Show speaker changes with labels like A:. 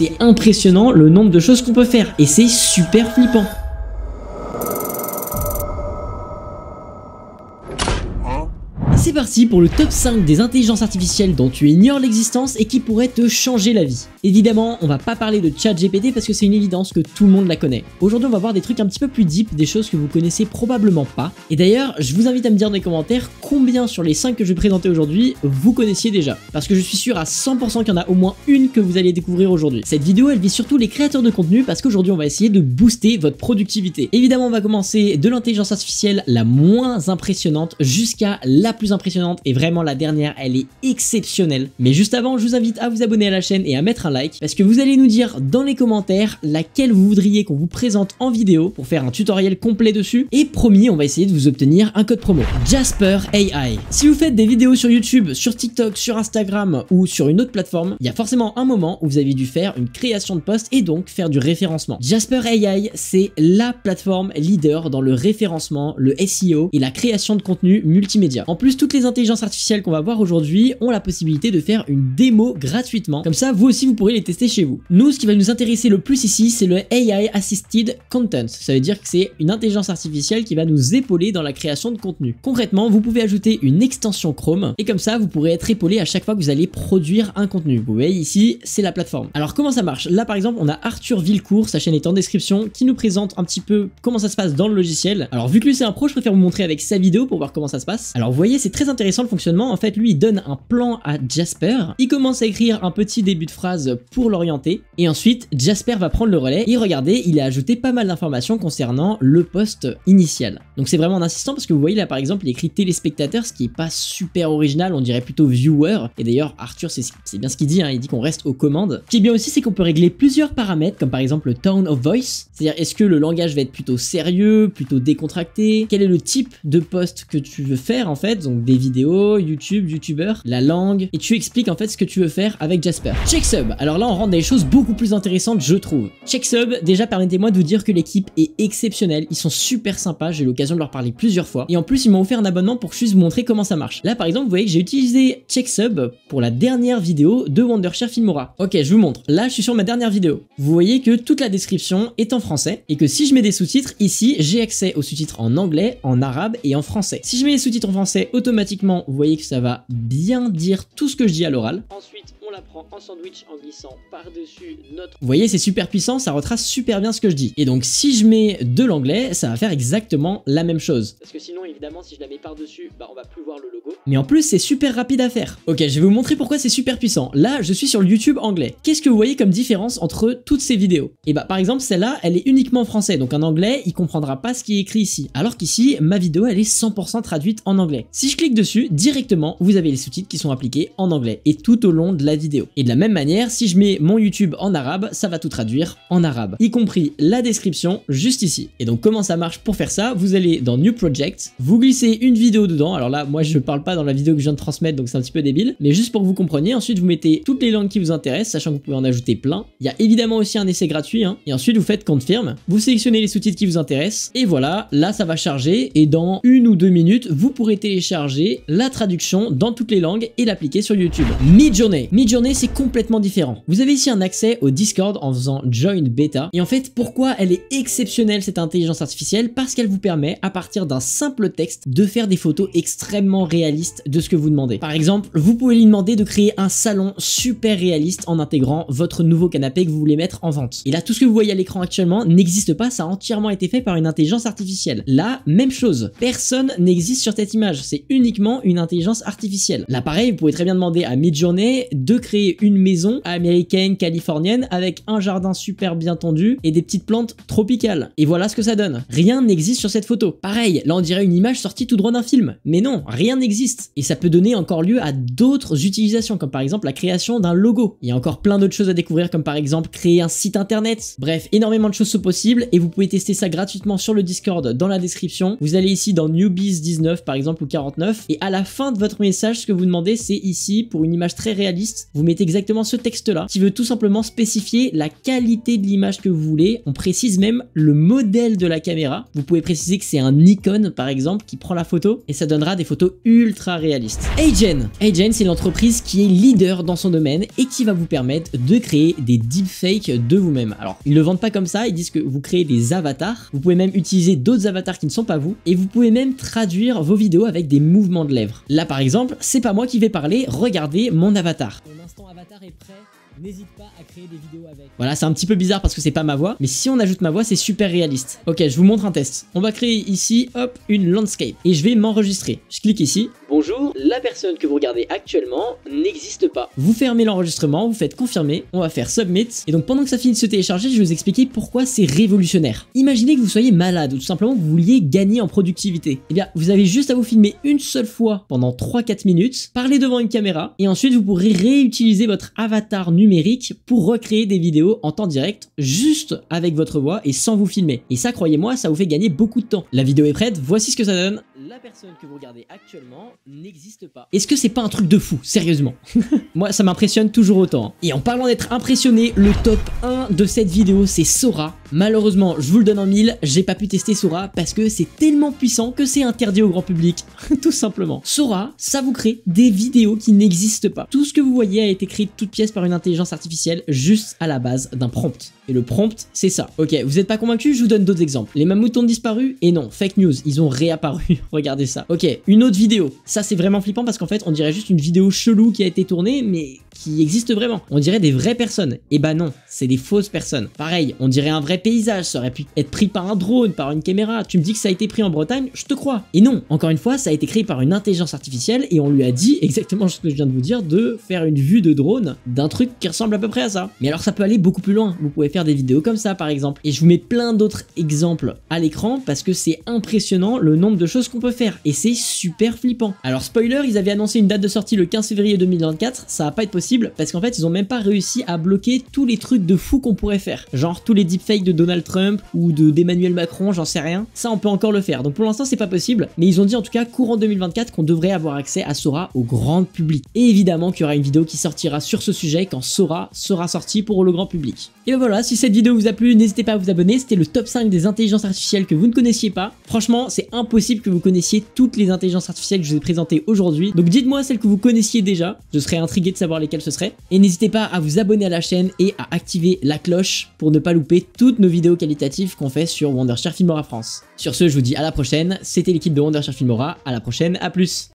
A: C'est impressionnant le nombre de choses qu'on peut faire et c'est super flippant. C'est parti pour le top 5 des intelligences artificielles dont tu ignores l'existence et qui pourraient te changer la vie. Évidemment, on va pas parler de ChatGPT parce que c'est une évidence que tout le monde la connaît. Aujourd'hui, on va voir des trucs un petit peu plus deep, des choses que vous connaissez probablement pas. Et d'ailleurs, je vous invite à me dire dans les commentaires combien sur les 5 que je vais présenter aujourd'hui, vous connaissiez déjà. Parce que je suis sûr à 100% qu'il y en a au moins une que vous allez découvrir aujourd'hui. Cette vidéo, elle vise surtout les créateurs de contenu parce qu'aujourd'hui, on va essayer de booster votre productivité. Évidemment, on va commencer de l'intelligence artificielle la moins impressionnante jusqu'à la plus impressionnante impressionnante et vraiment la dernière, elle est exceptionnelle. Mais juste avant, je vous invite à vous abonner à la chaîne et à mettre un like parce que vous allez nous dire dans les commentaires laquelle vous voudriez qu'on vous présente en vidéo pour faire un tutoriel complet dessus. Et promis, on va essayer de vous obtenir un code promo. Jasper AI. Si vous faites des vidéos sur YouTube, sur TikTok, sur Instagram ou sur une autre plateforme, il y a forcément un moment où vous avez dû faire une création de poste et donc faire du référencement. Jasper AI, c'est la plateforme leader dans le référencement, le SEO et la création de contenu multimédia. En plus, toutes les intelligences artificielles qu'on va voir aujourd'hui ont la possibilité de faire une démo gratuitement. Comme ça, vous aussi, vous pourrez les tester chez vous. Nous, ce qui va nous intéresser le plus ici, c'est le AI Assisted Content. Ça veut dire que c'est une intelligence artificielle qui va nous épauler dans la création de contenu. Concrètement, vous pouvez ajouter une extension Chrome et comme ça, vous pourrez être épaulé à chaque fois que vous allez produire un contenu. Vous voyez ici, c'est la plateforme. Alors comment ça marche Là, par exemple, on a Arthur Villecourt, sa chaîne est en description, qui nous présente un petit peu comment ça se passe dans le logiciel. Alors vu que lui c'est un pro, je préfère vous montrer avec sa vidéo pour voir comment ça se passe. Alors vous voyez, c'est c'est très intéressant le fonctionnement. En fait, lui, il donne un plan à Jasper. Il commence à écrire un petit début de phrase pour l'orienter. Et ensuite, Jasper va prendre le relais. Et regardez, il a ajouté pas mal d'informations concernant le poste initial. Donc c'est vraiment en insistant parce que vous voyez là, par exemple, il écrit téléspectateur, ce qui est pas super original. On dirait plutôt viewer. Et d'ailleurs, Arthur, c'est bien ce qu'il dit. Hein. il dit qu'on reste aux commandes. Ce qui est bien aussi, c'est qu'on peut régler plusieurs paramètres, comme par exemple le tone of voice. C'est-à-dire, est-ce que le langage va être plutôt sérieux, plutôt décontracté Quel est le type de poste que tu veux faire en fait Donc des vidéos, YouTube, YouTuber, la langue, et tu expliques en fait ce que tu veux faire avec Jasper. Checksub, alors là on rentre dans des choses beaucoup plus intéressantes je trouve. Checksub, déjà permettez-moi de vous dire que l'équipe est exceptionnelle, ils sont super sympas, j'ai eu l'occasion de leur parler plusieurs fois, et en plus ils m'ont offert un abonnement pour juste vous montrer comment ça marche. Là par exemple vous voyez que j'ai utilisé Checksub pour la dernière vidéo de Wondershare Filmora. Ok je vous montre, là je suis sur ma dernière vidéo. Vous voyez que toute la description est en français, et que si je mets des sous-titres, ici j'ai accès aux sous-titres en anglais, en arabe et en français. Si je mets les sous-titres en français, auto automatiquement, vous voyez que ça va bien dire tout ce que je dis à l'oral prend en sandwich en glissant par-dessus notre... Vous voyez, c'est super puissant, ça retrace super bien ce que je dis. Et donc, si je mets de l'anglais, ça va faire exactement la même chose. Parce que sinon, évidemment, si je la mets par-dessus, bah, on va plus voir le logo. Mais en plus, c'est super rapide à faire. Ok, je vais vous montrer pourquoi c'est super puissant. Là, je suis sur le YouTube anglais. Qu'est-ce que vous voyez comme différence entre toutes ces vidéos Et eh bah, par exemple, celle-là, elle est uniquement en français. Donc, en anglais, il comprendra pas ce qui est écrit ici. Alors qu'ici, ma vidéo, elle est 100% traduite en anglais. Si je clique dessus, directement, vous avez les sous-titres qui sont appliqués en anglais. Et tout au long de la vidéo, et de la même manière, si je mets mon YouTube en arabe, ça va tout traduire en arabe, y compris la description juste ici. Et donc comment ça marche pour faire ça Vous allez dans New Project, vous glissez une vidéo dedans, alors là moi je parle pas dans la vidéo que je viens de transmettre donc c'est un petit peu débile, mais juste pour que vous compreniez, ensuite vous mettez toutes les langues qui vous intéressent, sachant que vous pouvez en ajouter plein. Il y a évidemment aussi un essai gratuit, hein. et ensuite vous faites Confirm, vous sélectionnez les sous-titres qui vous intéressent, et voilà, là ça va charger, et dans une ou deux minutes, vous pourrez télécharger la traduction dans toutes les langues et l'appliquer sur YouTube. Mid-journée c'est complètement différent. Vous avez ici un accès au Discord en faisant Join Beta. Et en fait, pourquoi elle est exceptionnelle cette intelligence artificielle Parce qu'elle vous permet, à partir d'un simple texte, de faire des photos extrêmement réalistes de ce que vous demandez. Par exemple, vous pouvez lui demander de créer un salon super réaliste en intégrant votre nouveau canapé que vous voulez mettre en vente. Et là, tout ce que vous voyez à l'écran actuellement n'existe pas, ça a entièrement été fait par une intelligence artificielle. Là, même chose, personne n'existe sur cette image, c'est uniquement une intelligence artificielle. Là, pareil, vous pouvez très bien demander à Midjourney de créer créer une maison américaine, californienne, avec un jardin super bien tendu et des petites plantes tropicales. Et voilà ce que ça donne. Rien n'existe sur cette photo. Pareil, là on dirait une image sortie tout droit d'un film. Mais non, rien n'existe. Et ça peut donner encore lieu à d'autres utilisations, comme par exemple la création d'un logo. Il y a encore plein d'autres choses à découvrir, comme par exemple créer un site internet. Bref, énormément de choses sont possibles et vous pouvez tester ça gratuitement sur le Discord dans la description. Vous allez ici dans Newbies 19 par exemple ou 49 et à la fin de votre message, ce que vous demandez c'est ici pour une image très réaliste, vous mettez exactement ce texte-là qui veut tout simplement spécifier la qualité de l'image que vous voulez. On précise même le modèle de la caméra. Vous pouvez préciser que c'est un Nikon par exemple qui prend la photo et ça donnera des photos ultra réalistes. Agen Agen c'est l'entreprise qui est leader dans son domaine et qui va vous permettre de créer des deepfakes de vous-même. Alors ils le vendent pas comme ça, ils disent que vous créez des avatars. Vous pouvez même utiliser d'autres avatars qui ne sont pas vous et vous pouvez même traduire vos vidéos avec des mouvements de lèvres. Là par exemple, c'est pas moi qui vais parler, regardez mon avatar prêt, n'hésite pas à créer des vidéos avec. Voilà, c'est un petit peu bizarre parce que c'est pas ma voix, mais si on ajoute ma voix, c'est super réaliste. Ok, je vous montre un test. On va créer ici, hop, une landscape. Et je vais m'enregistrer. Je clique ici, Bonjour, la personne que vous regardez actuellement n'existe pas. Vous fermez l'enregistrement, vous faites confirmer, on va faire submit, et donc pendant que ça finit de se télécharger, je vais vous expliquer pourquoi c'est révolutionnaire. Imaginez que vous soyez malade ou tout simplement que vous vouliez gagner en productivité. Eh bien, vous avez juste à vous filmer une seule fois pendant 3-4 minutes, parler devant une caméra, et ensuite vous pourrez réutiliser votre avatar numérique pour recréer des vidéos en temps direct, juste avec votre voix et sans vous filmer. Et ça, croyez-moi, ça vous fait gagner beaucoup de temps. La vidéo est prête, voici ce que ça donne. La personne que vous regardez actuellement n'existe pas. Est-ce que c'est pas un truc de fou, sérieusement Moi, ça m'impressionne toujours autant. Et en parlant d'être impressionné, le top 1 de cette vidéo, c'est Sora, Malheureusement, je vous le donne en mille, j'ai pas pu tester Sora parce que c'est tellement puissant que c'est interdit au grand public, tout simplement. Sora, ça vous crée des vidéos qui n'existent pas. Tout ce que vous voyez a été créé toute pièce par une intelligence artificielle juste à la base d'un prompt. Et le prompt, c'est ça. Ok, vous n'êtes pas convaincu Je vous donne d'autres exemples. Les mammouths ont disparu Et non, fake news, ils ont réapparu. Regardez ça. Ok, une autre vidéo. Ça, c'est vraiment flippant parce qu'en fait, on dirait juste une vidéo chelou qui a été tournée, mais qui existent vraiment. On dirait des vraies personnes. Et eh bah ben non, c'est des fausses personnes. Pareil, on dirait un vrai paysage, ça aurait pu être pris par un drone, par une caméra. Tu me dis que ça a été pris en Bretagne, je te crois. Et non, encore une fois, ça a été créé par une intelligence artificielle et on lui a dit exactement ce que je viens de vous dire de faire une vue de drone d'un truc qui ressemble à peu près à ça. Mais alors ça peut aller beaucoup plus loin. Vous pouvez faire des vidéos comme ça par exemple. Et je vous mets plein d'autres exemples à l'écran parce que c'est impressionnant le nombre de choses qu'on peut faire et c'est super flippant. Alors spoiler, ils avaient annoncé une date de sortie le 15 février 2024, ça va pas être possible parce qu'en fait ils ont même pas réussi à bloquer tous les trucs de fou qu'on pourrait faire. Genre tous les deepfakes de Donald Trump ou d'Emmanuel Macron, j'en sais rien. Ça on peut encore le faire. Donc pour l'instant c'est pas possible, mais ils ont dit en tout cas courant 2024 qu'on devrait avoir accès à Sora au grand public. Et évidemment qu'il y aura une vidéo qui sortira sur ce sujet quand Sora sera sorti pour le grand public. Et ben voilà, si cette vidéo vous a plu, n'hésitez pas à vous abonner. C'était le top 5 des intelligences artificielles que vous ne connaissiez pas. Franchement, c'est impossible que vous connaissiez toutes les intelligences artificielles que je vous ai présentées aujourd'hui. Donc dites-moi celles que vous connaissiez déjà. Je serais intrigué de savoir lesquelles ce serait. Et n'hésitez pas à vous abonner à la chaîne et à activer la cloche pour ne pas louper toutes nos vidéos qualitatives qu'on fait sur Wondershare Filmora France. Sur ce, je vous dis à la prochaine, c'était l'équipe de Wondershare Filmora, à la prochaine, à plus